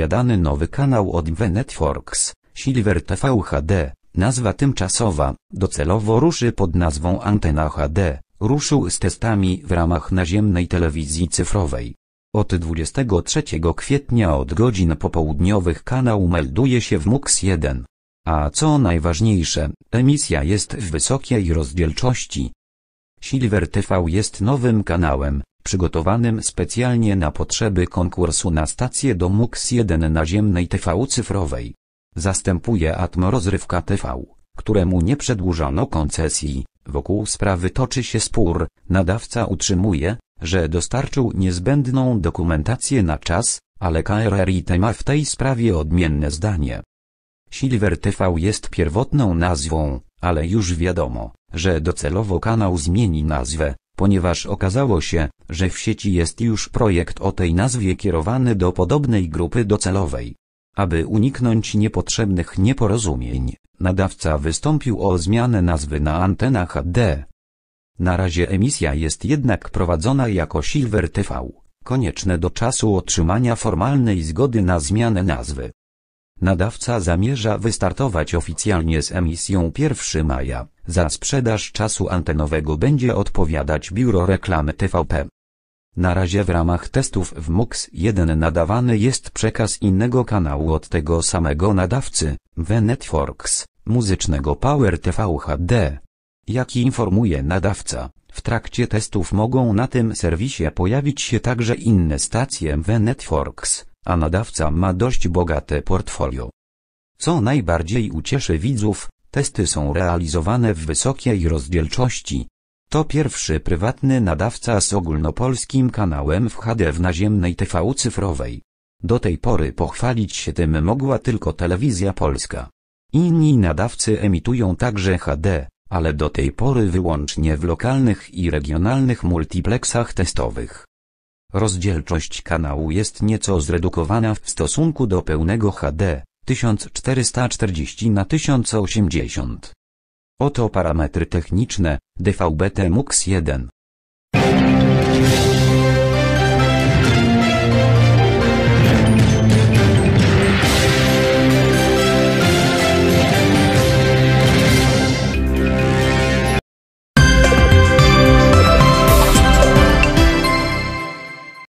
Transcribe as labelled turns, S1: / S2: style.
S1: zapowiadany nowy kanał od VNetworks, Silver TV HD, nazwa tymczasowa, docelowo ruszy pod nazwą Antena HD, ruszył z testami w ramach naziemnej telewizji cyfrowej. Od 23 kwietnia od godzin popołudniowych kanał melduje się w MUX 1. A co najważniejsze, emisja jest w wysokiej rozdzielczości. Silver TV jest nowym kanałem, przygotowanym specjalnie na potrzeby konkursu na stację do MUX1 naziemnej TV cyfrowej. Zastępuje Atmo Rozrywka TV, któremu nie przedłużono koncesji. Wokół sprawy toczy się spór, nadawca utrzymuje, że dostarczył niezbędną dokumentację na czas, ale KRRIT ma w tej sprawie odmienne zdanie. Silver TV jest pierwotną nazwą, ale już wiadomo, że docelowo kanał zmieni nazwę, ponieważ okazało się, że w sieci jest już projekt o tej nazwie kierowany do podobnej grupy docelowej. Aby uniknąć niepotrzebnych nieporozumień, nadawca wystąpił o zmianę nazwy na antena HD. Na razie emisja jest jednak prowadzona jako Silver TV, konieczne do czasu otrzymania formalnej zgody na zmianę nazwy. Nadawca zamierza wystartować oficjalnie z emisją 1 maja. Za sprzedaż czasu antenowego będzie odpowiadać Biuro Reklamy TVP. Na razie w ramach testów w MUX1 nadawany jest przekaz innego kanału od tego samego nadawcy, w Networks, muzycznego Power TV HD. Jak informuje nadawca, w trakcie testów mogą na tym serwisie pojawić się także inne stacje w Networks a nadawca ma dość bogate portfolio. Co najbardziej ucieszy widzów, testy są realizowane w wysokiej rozdzielczości. To pierwszy prywatny nadawca z ogólnopolskim kanałem w HD w naziemnej TV cyfrowej. Do tej pory pochwalić się tym mogła tylko telewizja polska. Inni nadawcy emitują także HD, ale do tej pory wyłącznie w lokalnych i regionalnych multiplexach testowych. Rozdzielczość kanału jest nieco zredukowana w stosunku do pełnego HD 1440 na 1080. Oto parametry techniczne DVB-T MUX 1.